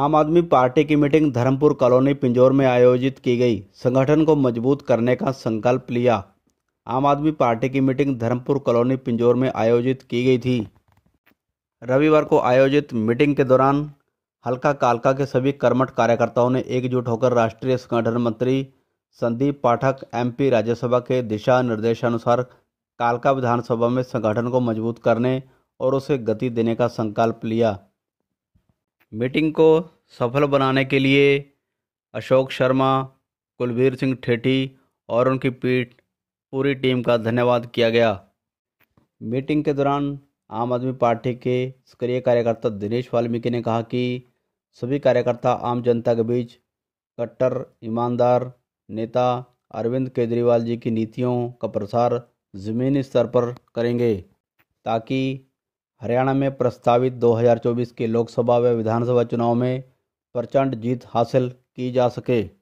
आम आदमी पार्टी की मीटिंग धर्मपुर कॉलोनी पिंजौर में आयोजित की गई संगठन को मजबूत करने का संकल्प लिया आम आदमी पार्टी की मीटिंग धर्मपुर कॉलोनी पिंजौर में आयोजित की गई थी रविवार को आयोजित मीटिंग के दौरान हल्का कालका के सभी कर्मठ कार्यकर्ताओं ने एकजुट होकर राष्ट्रीय संगठन मंत्री संदीप पाठक एमपी राज्यसभा के दिशा निर्देशानुसार कालका विधानसभा में संगठन को मजबूत करने और उसे गति देने का संकल्प लिया मीटिंग को सफल बनाने के लिए अशोक शर्मा कुलवीर सिंह ठेठी और उनकी पीठ पूरी टीम का धन्यवाद किया गया मीटिंग के दौरान आम आदमी पार्टी के सक्रिय कार्यकर्ता दिनेश वाल्मीकि ने कहा कि सभी कार्यकर्ता आम जनता के बीच कट्टर ईमानदार नेता अरविंद केजरीवाल जी की नीतियों का प्रसार ज़मीनी स्तर पर करेंगे ताकि हरियाणा में प्रस्तावित 2024 के लोकसभा व विधानसभा चुनाव में प्रचंड जीत हासिल की जा सके